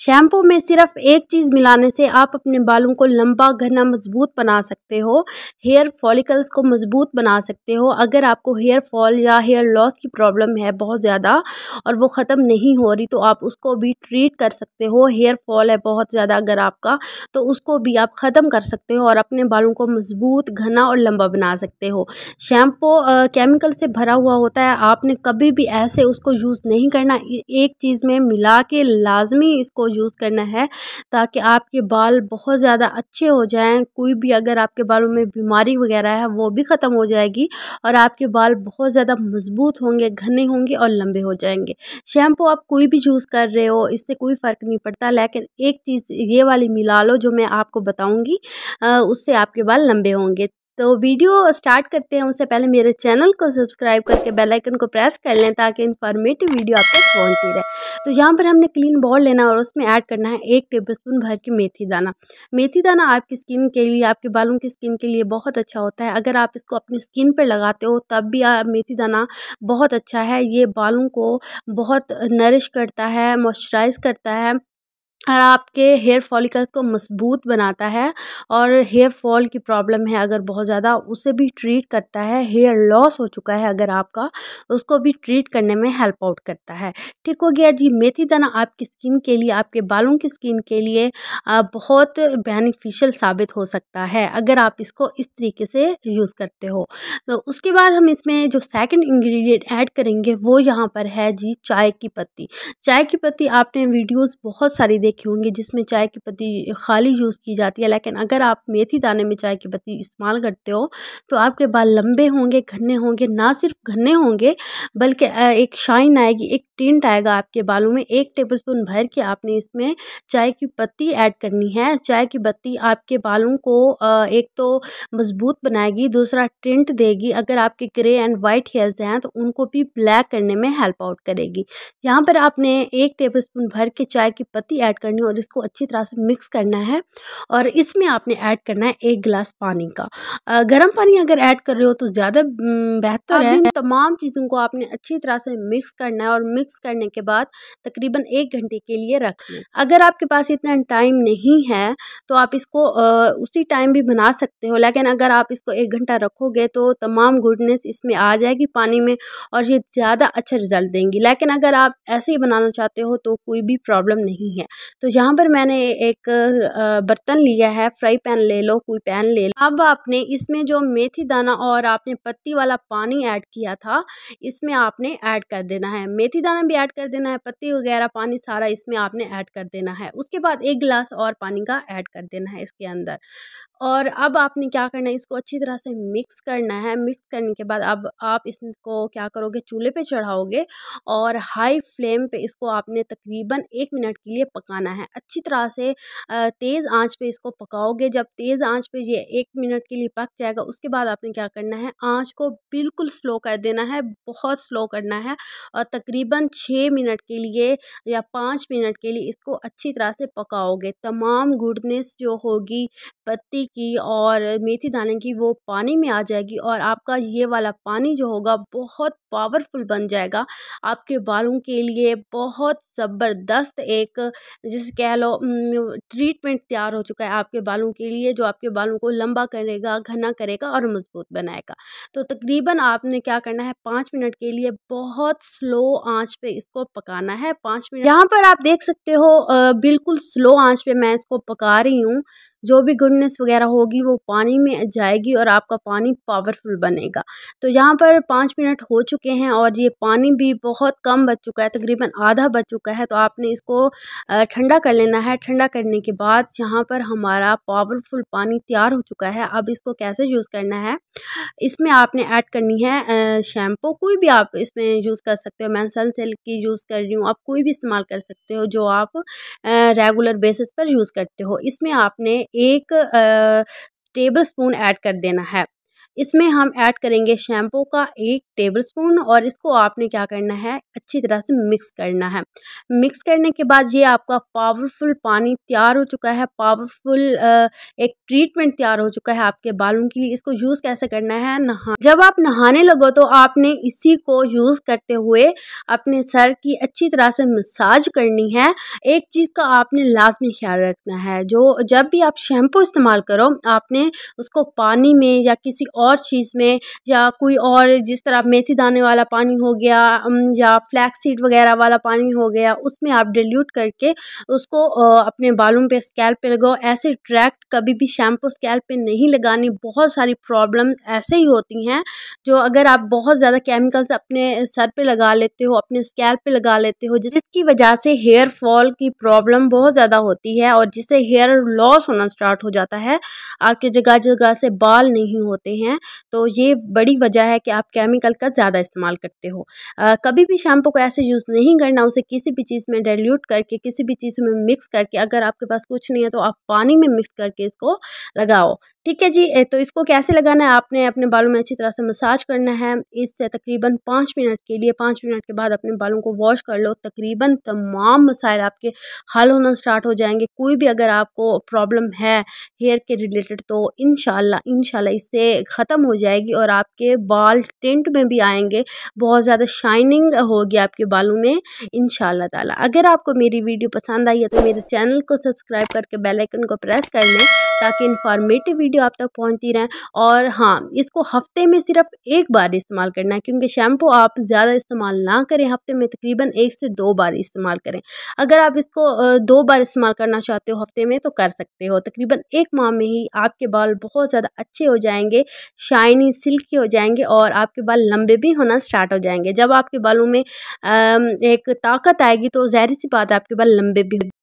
Shampoo में सिर्फ एक चीज़ मिलाने से आप अपने बालों को लंबा घना मजबूत बना सकते हो हेयर फॉलिकल्स को मजबूत बना सकते हो अगर आपको हेयर फॉल या हेयर लॉस की प्रॉब्लम है बहुत ज़्यादा और वो ख़त्म नहीं हो रही तो आप उसको भी ट्रीट कर सकते हो हेयर फॉल है बहुत ज़्यादा अगर आपका तो उसको भी आप ख़त्म कर सकते हो और अपने बालों को मजबूत घना और लंबा बना सकते हो शैम्पू केमिकल से भरा हुआ होता है आपने कभी भी ऐसे उसको यूज़ नहीं करना एक चीज़ में मिला के लाजमी इसको यूज़ करना है ताकि आपके बाल बहुत ज़्यादा अच्छे हो जाएं कोई भी अगर आपके बालों में बीमारी वगैरह है वो भी ख़त्म हो जाएगी और आपके बाल बहुत ज़्यादा मज़बूत होंगे घने होंगे और लंबे हो जाएंगे शैम्पू आप कोई भी यूज़ कर रहे हो इससे कोई फ़र्क नहीं पड़ता लेकिन एक चीज़ ये वाली मिला लो जो मैं आपको बताऊँगी उससे आपके बाल लंबे होंगे तो वीडियो स्टार्ट करते हैं उससे पहले मेरे चैनल को सब्सक्राइब करके बेल आइकन को प्रेस कर लें ताकि इन्फॉर्मेटिव वीडियो आप तक पहुँचती रहे तो यहाँ पर हमने क्लीन बॉल लेना और उसमें ऐड करना है एक टेबल स्पून भर के मेथी दाना मेथी दाना आपकी स्किन के लिए आपके बालों की स्किन के लिए बहुत अच्छा होता है अगर आप इसको अपनी स्किन पर लगाते हो तब भी मेथी दाना बहुत अच्छा है ये बालों को बहुत नरिश करता है मॉइस्चराइज़ करता है और आपके हेयर फॉलिकल्स को मजबूत बनाता है और हेयर फॉल की प्रॉब्लम है अगर बहुत ज़्यादा उसे भी ट्रीट करता है हेयर लॉस हो चुका है अगर आपका तो उसको भी ट्रीट करने में हेल्प आउट करता है ठीक हो गया जी मेथी दाना आपकी स्किन के लिए आपके बालों की स्किन के लिए बहुत बेनिफिशियल साबित हो सकता है अगर आप इसको इस तरीके से यूज़ करते हो तो उसके बाद हम इसमें जो सेकेंड इन्ग्रीडियंट ऐड करेंगे वो यहाँ पर है जी चाय की पत्ती चाय की पत्ती आपने वीडियोज़ बहुत सारी देखी देखे होंगे जिसमें चाय की पत्ती खाली यूज़ की जाती है लेकिन अगर आप मेथी दाने में चाय की पत्ती इस्तेमाल करते हो तो आपके बाल लंबे होंगे घने होंगे ना सिर्फ घने होंगे बल्कि एक शाइन आएगी एक टिंट आएगा आपके बालों में एक टेबल स्पून भर के आपने इसमें चाय की पत्ती ऐड करनी है चाय की पत्ती आपके बालों को एक तो मज़बूत बनाएगी दूसरा टिंट देगी अगर आपके ग्रे एंड वाइट हेयर्स हैं तो उनको भी ब्लैक करने में हेल्प आउट करेगी यहाँ पर आपने एक टेबल स्पून भर के चाय की पत्ती ऐड कर करनी है और इसको अच्छी तरह से मिक्स करना है और इसमें आपने ऐड करना है एक गिलास पानी का गर्म पानी अगर ऐड कर रहे हो तो ज़्यादा बेहतर है तमाम चीज़ों को आपने अच्छी तरह से मिक्स करना है और मिक्स करने के बाद तकरीबन एक घंटे के लिए रख हम्म। अगर आपके पास इतना टाइम नहीं है तो आप इसको उसी टाइम भी बना सकते हो लेकिन अगर आप इसको एक घंटा रखोगे तो तमाम गुडनेस इसमें आ जाएगी पानी में और ये ज़्यादा अच्छा रिज़ल्ट देंगी लेकिन अगर आप ऐसे ही बनाना चाहते हो तो कोई भी प्रॉब्लम नहीं है तो यहाँ पर मैंने एक बर्तन लिया है फ्राई पैन ले लो कोई पैन ले लो अब आपने इसमें जो मेथी दाना और आपने पत्ती वाला पानी ऐड किया था इसमें आपने ऐड कर देना है मेथी दाना भी ऐड कर देना है पत्ती वगैरह पानी सारा इसमें आपने ऐड कर देना है उसके बाद एक गिलास और पानी का ऐड कर देना है इसके अंदर और अब आपने क्या करना है इसको अच्छी तरह से मिक्स करना है मिक्स करने के बाद अब आप इसको क्या करोगे चूल्हे पे चढ़ाओगे और हाई फ्लेम पे इसको आपने तकरीबन एक मिनट के लिए पकाना है अच्छी तरह से तेज़ आंच पे इसको पकाओगे जब तेज़ आंच पे ये एक मिनट के लिए पक जाएगा उसके बाद आपने क्या करना है आँच को बिल्कुल स्लो कर देना है बहुत स्लो करना है और तकरीबन छः मिनट के लिए या पाँच मिनट के लिए इसको अच्छी तरह से पकाओगे तमाम गुडनेस जो होगी पत्ती की और मेथी दाने की वो पानी में आ जाएगी और आपका ये वाला पानी जो होगा बहुत पावरफुल बन जाएगा आपके बालों के लिए बहुत ज़बरदस्त एक जिसे कह लो ट्रीटमेंट तैयार हो चुका है आपके बालों के लिए जो आपके बालों को लंबा करेगा घना करेगा और मज़बूत बनाएगा तो तकरीबन आपने क्या करना है पाँच मिनट के लिए बहुत स्लो आँच पर इसको पकाना है पाँच मिनट यहाँ पर आप देख सकते हो बिल्कुल स्लो आँच पर मैं इसको पका रही हूँ जो भी गुडनेस वगैरह होगी वो पानी में जाएगी और आपका पानी पावरफुल बनेगा तो यहाँ पर पाँच मिनट हो चुके हैं और ये पानी भी बहुत कम बच चुका है तकरीबन आधा बच चुका है तो आपने इसको ठंडा कर लेना है ठंडा करने के बाद यहाँ पर हमारा पावरफुल पानी तैयार हो चुका है अब इसको कैसे यूज़ करना है इसमें आपने ऐड करनी है शैम्पू कोई भी आप इसमें यूज़ कर सकते हो मैं सनसिल्क की यूज़ कर रही हूँ आप कोई भी इस्तेमाल कर सकते हो जो आप रेगुलर बेसिस पर यूज़ करते हो इसमें आपने एक टेबल स्पून ऐड कर देना है इसमें हम ऐड करेंगे शैम्पू का एक टेबलस्पून और इसको आपने क्या करना है अच्छी तरह से मिक्स करना है मिक्स करने के बाद ये आपका पावरफुल पानी तैयार हो चुका है पावरफुल एक ट्रीटमेंट तैयार हो चुका है आपके बालों के लिए इसको यूज़ कैसे करना है नहा जब आप नहाने लगो तो आपने इसी को यूज़ करते हुए अपने सर की अच्छी तरह से मसाज करनी है एक चीज़ का आपने लाजमी ख्याल रखना है जो जब भी आप शैम्पू इस्तेमाल करो आपने उसको पानी में या किसी और और चीज़ में या कोई और जिस तरह मेथी दाने वाला पानी हो गया या फ्लैक्स सीड वगैरह वाला पानी हो गया उसमें आप डिल्यूट करके उसको अपने बालों पे स्कैल्प पे लगाओ ऐसे ट्रैक्ट कभी भी शैम्पू स्कैल्प पे नहीं लगानी बहुत सारी प्रॉब्लम ऐसे ही होती हैं जो अगर आप बहुत ज़्यादा केमिकल्स अपने सर पे लगा लेते हो अपने स्कैल्प पे लगा लेते हो जिसकी वजह से हेयर फॉल की प्रॉब्लम बहुत ज़्यादा होती है और जिससे हेयर लॉस होना स्टार्ट हो जाता है आपके जगह जगह से बाल नहीं होते हैं हैं तो ये बड़ी वजह है कि आप केमिकल का ज़्यादा इस्तेमाल करते हो आ, कभी भी शैम्पू को ऐसे यूज़ नहीं करना उसे किसी भी चीज़ में डायल्यूट करके किसी भी चीज़ में मिक्स करके अगर आपके पास कुछ नहीं है तो आप पानी में मिक्स करके इसको लगाओ ठीक है जी तो इसको कैसे लगाना है आपने अपने बालों में अच्छी तरह से मसाज करना है इससे तकरीबन पाँच मिनट के लिए पाँच मिनट के बाद अपने बालों को वॉश कर लो तकरीबन तमाम मसाइल आपके हल होना स्टार्ट हो जाएंगे कोई भी अगर आपको प्रॉब्लम है हेयर के रिलेटेड तो इन शाला इससे ख़त्म हो जाएगी और आपके बाल टेंट में भी आएंगे बहुत ज़्यादा शाइनिंग होगी आपके बालों में इन ताला अगर आपको मेरी वीडियो पसंद आई है तो मेरे चैनल को सब्सक्राइब करके बेलाइकन को प्रेस कर लें ताकि इन्फॉर्मेटिव वीडियो वीडियो आप तक पहुँचती रहें और हाँ इसको हफ्ते में सिर्फ एक बार इस्तेमाल करना है क्योंकि शैम्पू आप ज़्यादा इस्तेमाल ना करें हफ्ते में तकरीबन एक से दो बार इस्तेमाल करें अगर आप इसको दो बार इस्तेमाल करना चाहते हो हफ्ते में तो कर सकते हो तकरीबन एक माह में ही आपके बाल बहुत ज़्यादा अच्छे हो जाएंगे शाइनी सिल्की हो जाएंगे और आपके बाल लंबे भी होना स्टार्ट हो जाएंगे जब आपके बालों में एक ताकत आएगी तो जहरी सी बात आपके बाल लंबे भी